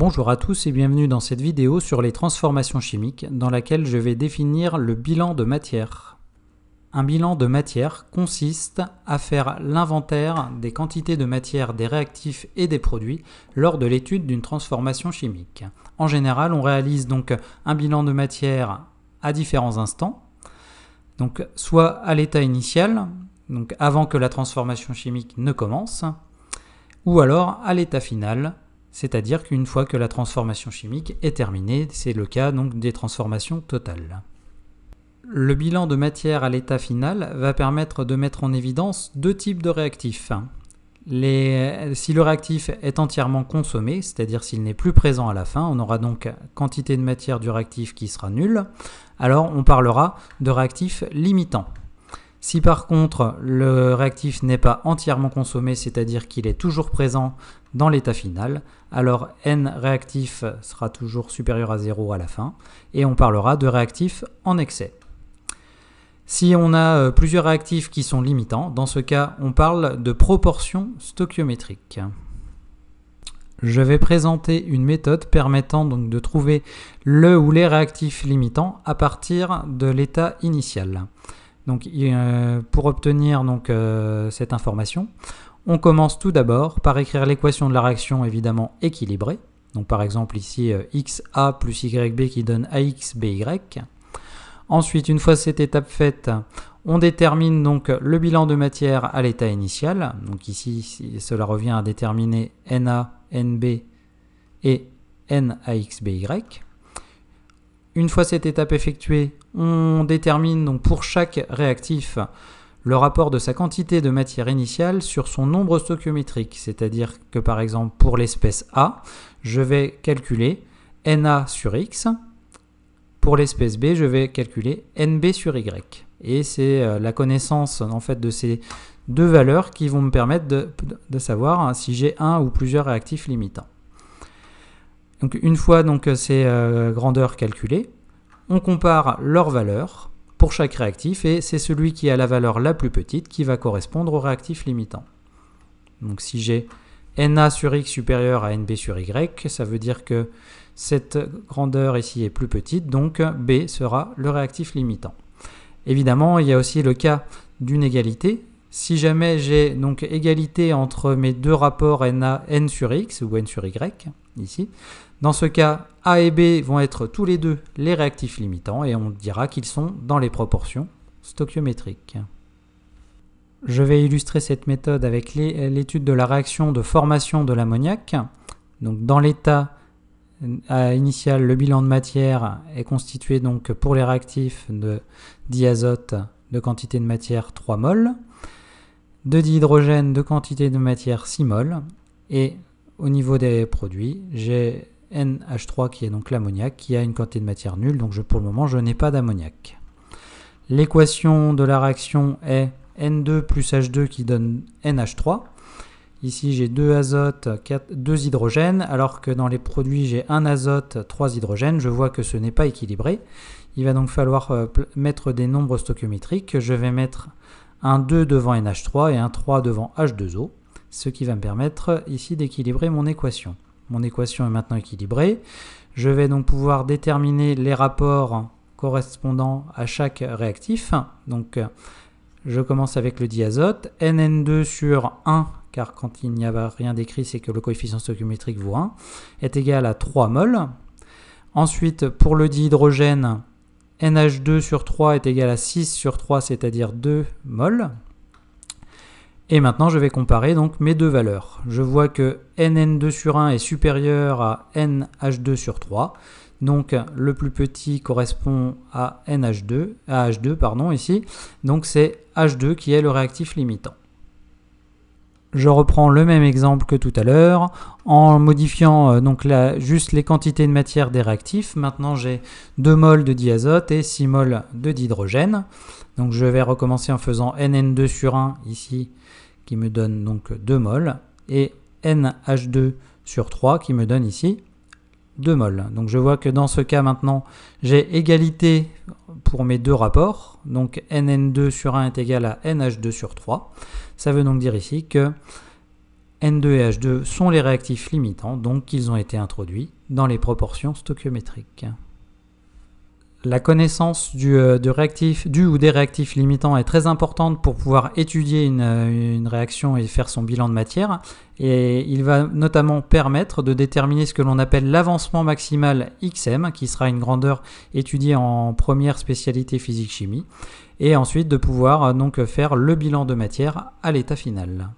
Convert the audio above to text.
Bonjour à tous et bienvenue dans cette vidéo sur les transformations chimiques dans laquelle je vais définir le bilan de matière. Un bilan de matière consiste à faire l'inventaire des quantités de matière des réactifs et des produits lors de l'étude d'une transformation chimique. En général, on réalise donc un bilan de matière à différents instants, donc soit à l'état initial, donc avant que la transformation chimique ne commence, ou alors à l'état final, c'est-à-dire qu'une fois que la transformation chimique est terminée, c'est le cas donc des transformations totales. Le bilan de matière à l'état final va permettre de mettre en évidence deux types de réactifs. si le réactif est entièrement consommé, c'est-à-dire s'il n'est plus présent à la fin, on aura donc quantité de matière du réactif qui sera nulle, alors on parlera de réactif limitant. Si par contre le réactif n'est pas entièrement consommé, c'est-à-dire qu'il est toujours présent dans l'état final, alors N réactif sera toujours supérieur à 0 à la fin, et on parlera de réactif en excès. Si on a euh, plusieurs réactifs qui sont limitants, dans ce cas, on parle de proportion stoichiométrique. Je vais présenter une méthode permettant donc de trouver le ou les réactifs limitants à partir de l'état initial. Donc, euh, pour obtenir donc, euh, cette information, on commence tout d'abord par écrire l'équation de la réaction évidemment équilibrée. Donc par exemple ici euh, xa plus yb qui donne AXBY. Ensuite, une fois cette étape faite, on détermine donc le bilan de matière à l'état initial. Donc ici, cela revient à déterminer Na, Nb et NaxBy. Une fois cette étape effectuée, on détermine donc pour chaque réactif le rapport de sa quantité de matière initiale sur son nombre stoichiométrique, c'est-à-dire que par exemple pour l'espèce A, je vais calculer Na sur X, pour l'espèce B, je vais calculer NB sur Y. Et c'est euh, la connaissance en fait de ces deux valeurs qui vont me permettre de, savoir hein, si j'ai un ou plusieurs réactifs limitants une fois donc, euh, ces euh, grandeurs calculées, on compare leurs valeurs pour chaque réactif et c'est celui qui a la valeur la plus petite qui va correspondre au réactif limitant. Donc si j'ai Na sur X supérieur à NB sur Y, ça veut dire que cette grandeur ici est plus petite, donc B sera le réactif limitant. Évidemment, il y a aussi le cas d'une égalité. Si jamais j'ai donc égalité entre mes deux rapports Na, N sur X ou N sur Y, ici. Dans ce cas, A et B vont être tous les deux les réactifs limitants et on dira qu'ils sont dans les proportions stoichiométriques. Je vais illustrer cette méthode avec l'étude de la réaction de formation de l'ammoniac. Donc dans l'état euh, initial, le bilan de matière est constitué donc pour les réactifs de diazote de quantité de matière 3 mol de dihydrogène de quantité de matière 6 mol et au niveau des produits, j'ai NH3 qui est donc l'ammoniac, qui a une quantité de matière nulle, donc pour le moment je n'ai pas d'ammoniac. L'équation de la réaction est N2 plus H2 qui donne NH3. Ici j'ai 2 azotes, 2 hydrogènes, alors que dans les produits j'ai 1 azote, 3 hydrogènes. Je vois que ce n'est pas équilibré. Il va donc falloir euh, mettre des nombres stoichiométriques. Je vais mettre un 2 devant NH3 et un 3 devant H2O ce qui va me permettre ici d'équilibrer mon équation. Mon équation est maintenant équilibrée. Je vais donc pouvoir déterminer les rapports correspondants à chaque réactif. Donc je commence avec le diazote, NN2 sur 1, car quand il n'y a rien d'écrit, c'est que le coefficient stoichiométrique vaut 1, est égal à 3 mol. Ensuite, pour le dihydrogène, NH2 sur 3 est égal à 6 sur 3, c'est-à-dire 2 mol. Et maintenant, je vais comparer donc mes deux valeurs. Je vois que nn2 sur 1 est supérieur à nh2 sur 3. Donc le plus petit correspond à NH2, H2 pardon ici. Donc c'est H2 qui est le réactif limitant. Je reprends le même exemple que tout à l'heure en modifiant euh, donc juste les quantités de matière des réactifs. Maintenant j'ai 2 mol de diazote et 6 mol de d'hydrogène. Donc je vais recommencer en faisant NN2 sur 1 ici qui me donne donc 2 mol, et NH2 sur 3 qui me donne ici 2 mol. Donc je vois que dans ce cas maintenant, j'ai égalité pour mes deux rapports. Donc NN2 sur 1 est égal à NH2 sur 3. Ça veut donc dire ici que N2 et H2 sont les réactifs limitants, donc qu'ils ont été introduits dans les proportions stoichiométriques. La connaissance du, euh, réactif, du ou des réactifs limitants est très importante pour pouvoir étudier euh, une, réaction et faire son bilan de matière. Et il va notamment permettre de déterminer ce que l'on appelle l'avancement maximal XM, qui sera une grandeur étudiée en première spécialité physique-chimie. Et ensuite de pouvoir euh, donc faire le bilan de matière à l'état final.